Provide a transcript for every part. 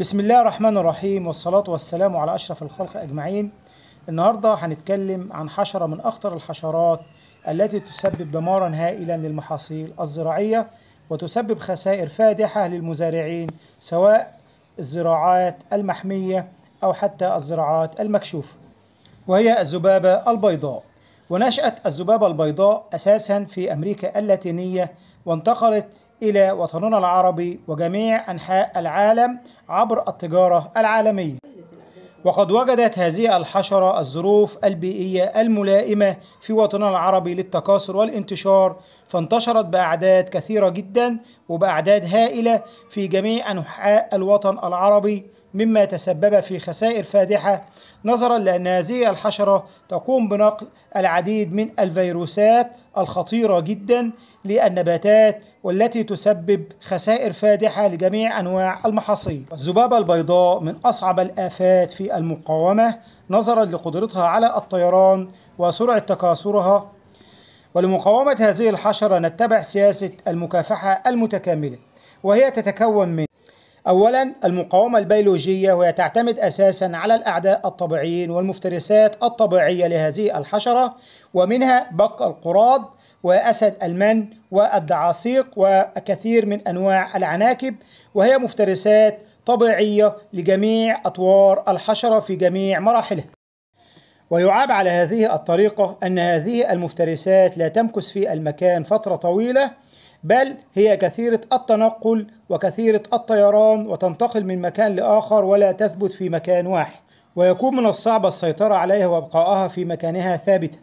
بسم الله الرحمن الرحيم والصلاة والسلام على أشرف الخلق أجمعين النهاردة هنتكلم عن حشرة من أخطر الحشرات التي تسبب دمارا هائلا للمحاصيل الزراعية وتسبب خسائر فادحة للمزارعين سواء الزراعات المحمية أو حتى الزراعات المكشوفة وهي الذبابة البيضاء ونشأت الذبابة البيضاء أساسا في أمريكا اللاتينية وانتقلت إلى وطننا العربي وجميع أنحاء العالم عبر التجارة العالمية وقد وجدت هذه الحشرة الظروف البيئية الملائمة في وطننا العربي للتكاثر والانتشار فانتشرت بأعداد كثيرة جدا وبأعداد هائلة في جميع أنحاء الوطن العربي مما تسبب في خسائر فادحة نظرا لأن هذه الحشرة تقوم بنقل العديد من الفيروسات الخطيرة جدا للنباتات والتي تسبب خسائر فادحة لجميع أنواع المحاصيل. الذبابة البيضاء من أصعب الآفات في المقاومة نظرا لقدرتها على الطيران وسرعة تكاثرها ولمقاومة هذه الحشرة نتبع سياسة المكافحة المتكاملة وهي تتكون من أولا المقاومة البيولوجية وهي تعتمد أساسا على الأعداء الطبيعيين والمفترسات الطبيعية لهذه الحشرة ومنها بق القراض وأسد المن والدعاصيق وكثير من أنواع العناكب وهي مفترسات طبيعية لجميع أطوار الحشرة في جميع مراحلها ويعاب على هذه الطريقة أن هذه المفترسات لا تمكث في المكان فترة طويلة بل هي كثيرة التنقل وكثيرة الطيران وتنتقل من مكان لآخر ولا تثبت في مكان واحد ويكون من الصعب السيطرة عليها وابقائها في مكانها ثابتة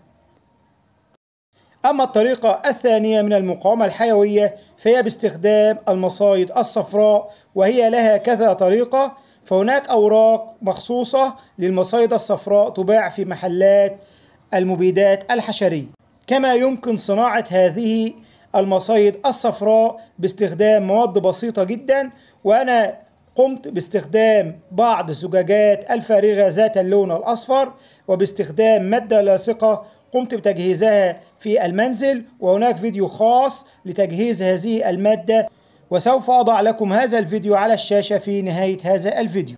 أما الطريقة الثانية من المقاومة الحيوية فهي باستخدام المصايد الصفراء وهي لها كذا طريقة فهناك أوراق مخصوصة للمصايد الصفراء تباع في محلات المبيدات الحشرية كما يمكن صناعة هذه المصايد الصفراء باستخدام مواد بسيطة جدا وأنا قمت باستخدام بعض الزجاجات الفارغة ذات اللون الأصفر وباستخدام مادة لاصقة قمت بتجهيزها في المنزل وهناك فيديو خاص لتجهيز هذه المادة وسوف أضع لكم هذا الفيديو على الشاشة في نهاية هذا الفيديو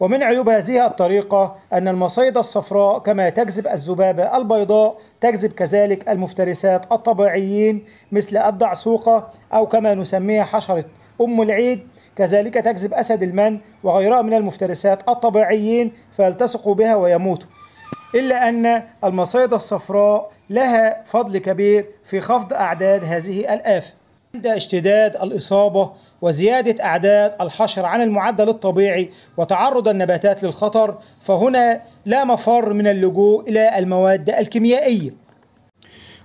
ومن عيوب هذه الطريقة أن المصيدة الصفراء كما تجذب الذبابة البيضاء تجذب كذلك المفترسات الطبيعيين مثل الدعسوقة أو كما نسميها حشرة أم العيد كذلك تجذب أسد المن وغيرها من المفترسات الطبيعيين فيلتصقوا بها ويموتوا إلا أن المصايد الصفراء لها فضل كبير في خفض أعداد هذه الآفة عند اشتداد الإصابة وزيادة أعداد الحشر عن المعدل الطبيعي وتعرض النباتات للخطر فهنا لا مفر من اللجوء إلى المواد الكيميائية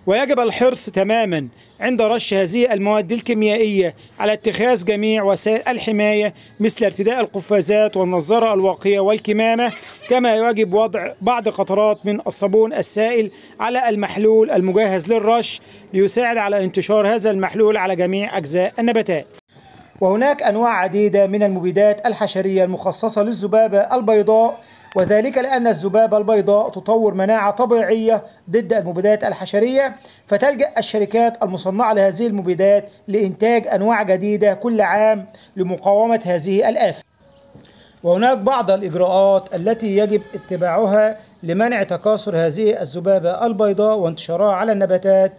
ويجب الحرص تماما عند رش هذه المواد الكيميائية على اتخاذ جميع وسائل الحماية مثل ارتداء القفازات والنظارة الواقية والكمامة كما يجب وضع بعض قطرات من الصابون السائل على المحلول المجهز للرش ليساعد على انتشار هذا المحلول على جميع أجزاء النباتات وهناك أنواع عديدة من المبيدات الحشرية المخصصة للذبابة البيضاء وذلك لأن الذبابة البيضاء تطور مناعة طبيعية ضد المبيدات الحشرية فتلجأ الشركات المصنعة لهذه المبيدات لإنتاج أنواع جديدة كل عام لمقاومة هذه الآفة وهناك بعض الإجراءات التي يجب اتباعها لمنع تكاثر هذه الذبابة البيضاء وانتشارها على النباتات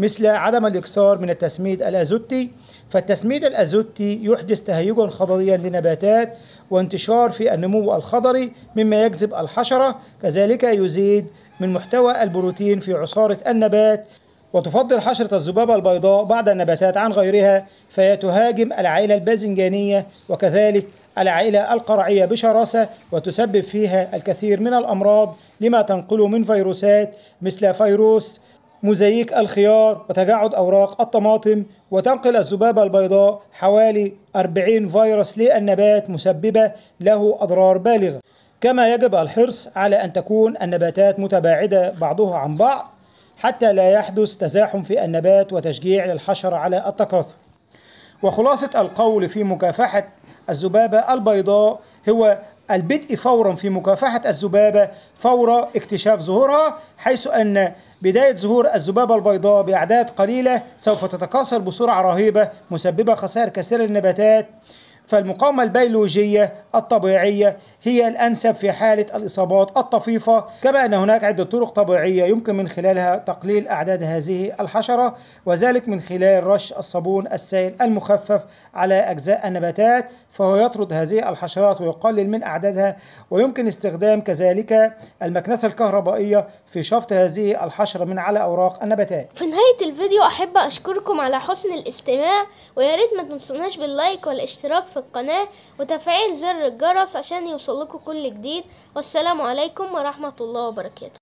مثل عدم الإكثار من التسميد الأزوتي فالتسميد الأزوتي يحدث تهيجا خضريا لنباتات وانتشار في النمو الخضري مما يجذب الحشرة كذلك يزيد من محتوى البروتين في عصارة النبات وتفضل حشرة الذبابة البيضاء بعض النباتات عن غيرها فيتهاجم العائلة الباذنجانية وكذلك العائلة القرعية بشراسة وتسبب فيها الكثير من الأمراض لما تنقله من فيروسات مثل فيروس مزيك الخيار وتجعد أوراق الطماطم وتنقل الذبابة البيضاء حوالي 40 فيروس للنبات مسببة له أضرار بالغة كما يجب الحرص على أن تكون النباتات متباعدة بعضها عن بعض حتى لا يحدث تزاحم في النبات وتشجيع للحشرة على التكاثر وخلاصة القول في مكافحة الذبابة البيضاء هو البدء فورا في مكافحة الذبابة فور اكتشاف ظهورها حيث أن بداية ظهور الذبابة البيضاء بأعداد قليلة سوف تتكاثر بسرعة رهيبة مسببة خسائر كثيرة للنباتات فالمقاومة البيولوجية الطبيعية هي الأنسب في حالة الإصابات الطفيفة كما أن هناك عدة طرق طبيعية يمكن من خلالها تقليل أعداد هذه الحشرة وذلك من خلال رش الصابون السائل المخفف على أجزاء النباتات فهو يطرد هذه الحشرات ويقلل من أعدادها ويمكن استخدام كذلك المكنسة الكهربائية في شفط هذه الحشرة من على أوراق النباتات في نهاية الفيديو أحب أشكركم على حسن الاستماع ويا ريت ما تنسوناش باللايك والاشتراك في القناة وتفعيل زر الجرس عشان يوصلكوا كل جديد والسلام عليكم ورحمة الله وبركاته